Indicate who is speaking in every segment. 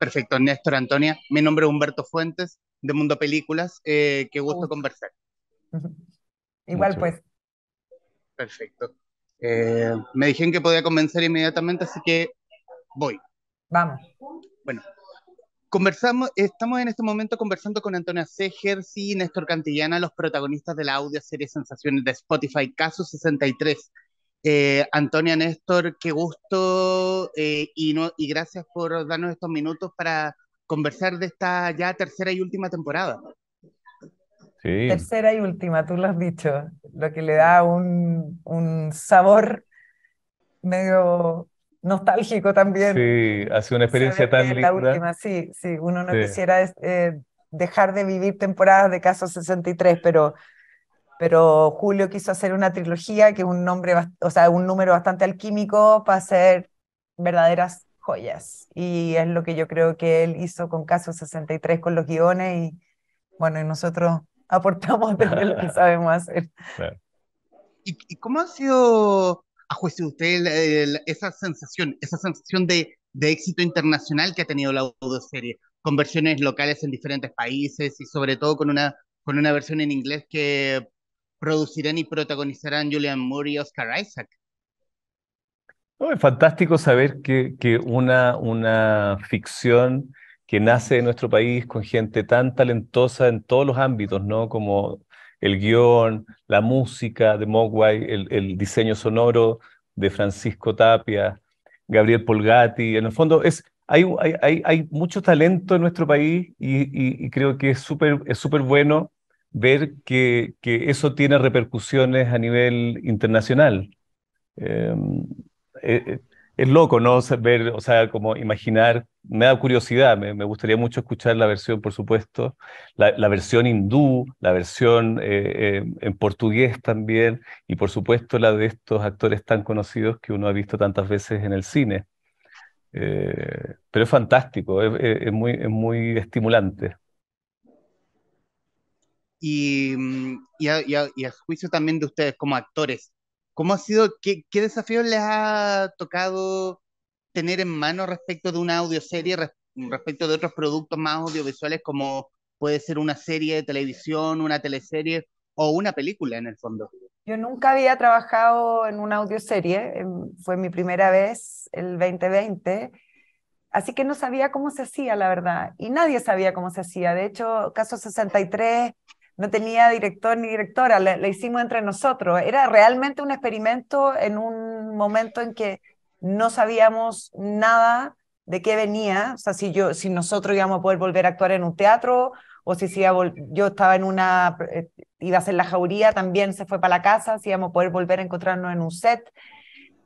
Speaker 1: Perfecto, Néstor Antonia. Mi nombre es Humberto Fuentes, de Mundo Películas. Eh, qué gusto conversar. Igual pues. Perfecto. Eh, me dijeron que podía convencer inmediatamente, así que voy. Vamos. Bueno, conversamos, estamos en este momento conversando con Antonia Gersi y Néstor Cantillana, los protagonistas de la audio serie Sensaciones de Spotify, Caso 63, eh, Antonia Néstor, qué gusto eh, y, y gracias por darnos estos minutos para conversar de esta ya tercera y última temporada.
Speaker 2: Tercera
Speaker 3: y última, tú lo has dicho, lo que le da un, sabor medio nostálgico también.
Speaker 2: Sí, hace una experiencia tan linda. La última,
Speaker 3: sí, sí, uno no quisiera eh, dejar de vivir temporadas de Caso 63, pero pero Julio quiso hacer una trilogía que un nombre, o sea, un número bastante alquímico para hacer verdaderas joyas. Y es lo que yo creo que él hizo con Caso 63 con los guiones y bueno, nosotros aportamos desde lo que sabemos hacer. ¿Y, cómo ha sido,
Speaker 1: a juicio de usted, esa sensación, esa sensación de, de éxito internacional que ha tenido la audioserie? Con versiones locales en diferentes países y sobre todo con una, con una versión en inglés que producirán y protagonizarán Julian Moore y Oscar Isaac.
Speaker 2: es fantástico saber que, una, una ficción que nace en nuestro país con gente tan talentosa en todos los ámbitos, ¿no? Como el guión, la música de Mogwai, el, diseño sonoro de Francisco Tapia, Gabriel Polgati. En el fondo, es, hay, hay, mucho talento en nuestro país y, creo que es súper es bueno ver que, eso tiene repercusiones a nivel internacional. Eh, eh, es loco, ¿no? Ver, o sea, como imaginar, me da curiosidad, me, gustaría mucho escuchar la versión, por supuesto, la, versión hindú, la versión eh, en portugués también, y por supuesto la de estos actores tan conocidos que uno ha visto tantas veces en el cine. pero es fantástico, muy, es muy estimulante.
Speaker 1: Mm, y, a, juicio también de ustedes como actores, ¿cómo ha sido, qué, desafío desafíos les ha tocado tener en mano respecto de una audioserie, respecto de otros productos más audiovisuales como puede ser una serie de televisión, una teleserie o una película en el fondo?
Speaker 3: Yo nunca había trabajado en una audioserie, em, fue mi primera vez el 2020, así que no sabía cómo se hacía, la verdad, y nadie sabía cómo se hacía. De hecho, Caso 63 no tenía director ni directora, la, hicimos entre nosotros. Era realmente un experimento en un momento en que no sabíamos nada de qué venía, o sea, si, yo, si nosotros íbamos a poder volver a actuar en un teatro o si, yo estaba en una, eh, iba a hacer la jauría, también se fue para la casa, si íbamos a poder volver a encontrarnos en un set.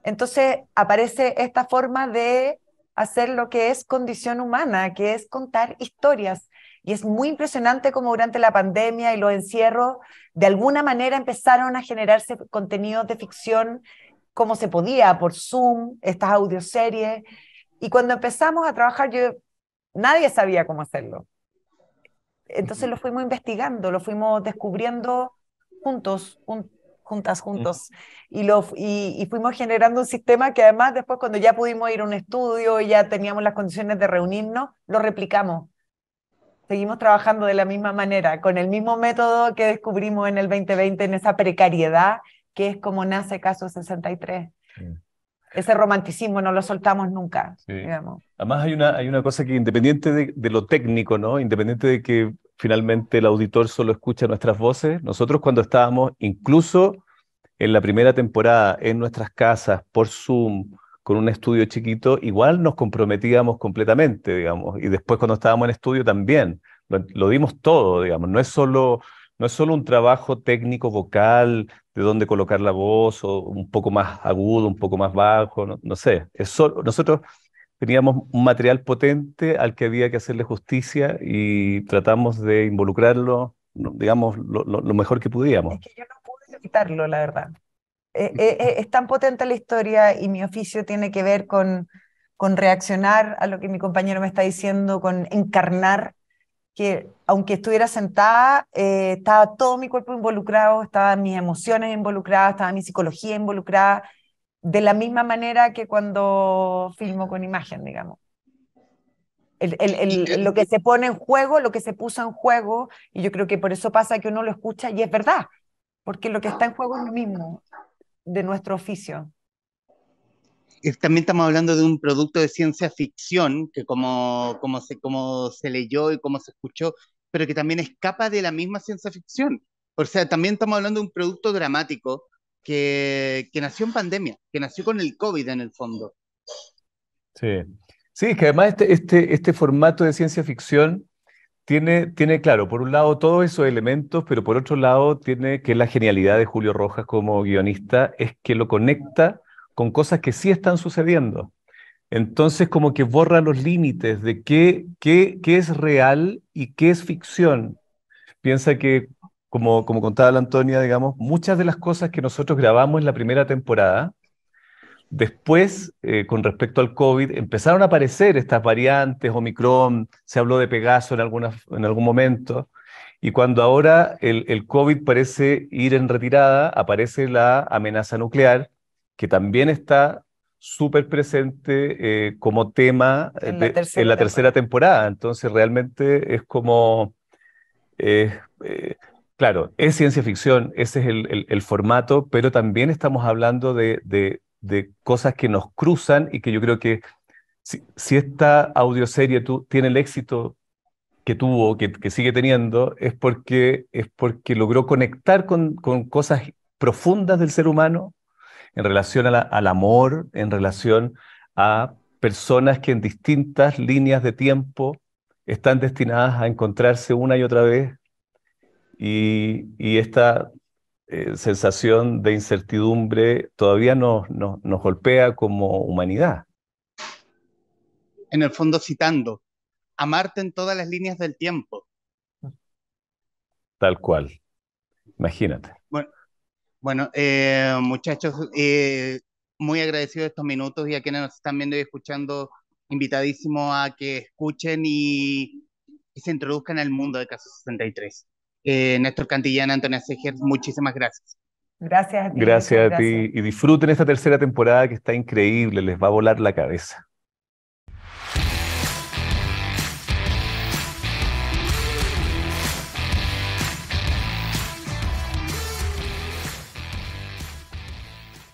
Speaker 3: Entonces aparece esta forma de hacer lo que es condición humana, que es contar historias. Y es muy impresionante cómo durante la pandemia y los encierros, de alguna manera empezaron a generarse contenidos de ficción como se podía, por Zoom, estas audioseries. Y cuando empezamos a trabajar, yo, nadie sabía cómo hacerlo. Entonces lo fuimos investigando, lo fuimos descubriendo juntos, juntas, juntos. Y, lo, y, fuimos generando un sistema que además después cuando ya pudimos ir a un estudio y ya teníamos las condiciones de reunirnos, lo replicamos seguimos trabajando de la misma manera, con el mismo método que descubrimos en el 2020, en esa precariedad que es como nace Caso 63. Ese romanticismo no lo soltamos nunca,
Speaker 2: Además hay una, hay una cosa que independiente de, lo técnico, ¿no? Independiente de que finalmente el auditor solo escucha nuestras voces, nosotros cuando estábamos incluso en la primera temporada en nuestras casas, por Zoom, con un estudio chiquito, igual nos comprometíamos completamente, digamos, y después cuando estábamos en estudio también, lo, dimos todo, digamos, no es solo... No es solo un trabajo técnico vocal, de dónde colocar la voz, o un poco más agudo, un poco más bajo, no, sé. Es solo, nosotros teníamos un material potente al que había que hacerle justicia y tratamos de involucrarlo, digamos, lo, mejor que podíamos. Es que yo no
Speaker 3: pude evitarlo, la verdad. Eh, eh, eh, es tan potente la historia y mi oficio tiene que ver con, con reaccionar a lo que mi compañero me está diciendo, con encarnar que aunque estuviera sentada, estaba todo mi cuerpo involucrado, estaban mis emociones involucradas, estaba mi psicología involucrada, de la misma manera que cuando filmo con imagen, digamos. lo que se pone en juego, lo que se puso en juego, y yo creo que por eso pasa que uno lo escucha y es verdad, porque lo que está en juego es lo mismo de nuestro oficio.
Speaker 1: También estamos hablando de un producto de ciencia ficción, que como, como, se, como se leyó y como se escuchó, pero que también escapa de la misma ciencia ficción. O sea, también estamos hablando de un producto dramático que, nació en pandemia, que nació con el COVID en el fondo.
Speaker 2: Sí, sí que además este, este, este formato de ciencia ficción tiene, claro, por un lado todos esos elementos, pero por otro lado tiene que la genialidad de Julio Rojas como guionista es que lo conecta con cosas que sí están sucediendo. Entonces como que borra los límites de qué, qué, qué es real y qué es ficción. Piensa que, como, como contaba la Antonia, digamos, muchas de las cosas que nosotros grabamos en la primera temporada Después, eh, con respecto al COVID, empezaron a aparecer estas variantes, Omicron, se habló de Pegaso en, en algún momento, y cuando ahora el, COVID parece ir en retirada, aparece la amenaza nuclear, que también está súper presente eh, como tema eh, en la, tercera, temporada. Entonces, realmente es como... claro, es ciencia ficción, ese es el, formato, pero también estamos hablando de, de cosas que nos cruzan y que yo creo que si, esta audioserie tú, tiene el éxito que tuvo, que, sigue teniendo, es porque, es porque logró conectar con, con cosas profundas del ser humano en relación al amor, en relación a personas que en distintas líneas de tiempo están destinadas a encontrarse una y otra vez. Y, y esta eh, sensación de incertidumbre todavía nos, nos, golpea como humanidad.
Speaker 1: En el fondo citando, amarte en todas las líneas del tiempo.
Speaker 2: Tal cual. Imagínate.
Speaker 1: Bueno, eh, muchachos, eh, muy agradecido estos minutos y a quienes nos están viendo y escuchando, invitadísimo a que escuchen y, se introduzcan al mundo de Caso 63. Eh, Néstor Cantillana, Antonia Seger, muchísimas gracias. Gracias a ti. Gracias a ti
Speaker 2: y disfruten esta tercera temporada que está increíble, les va a volar la cabeza.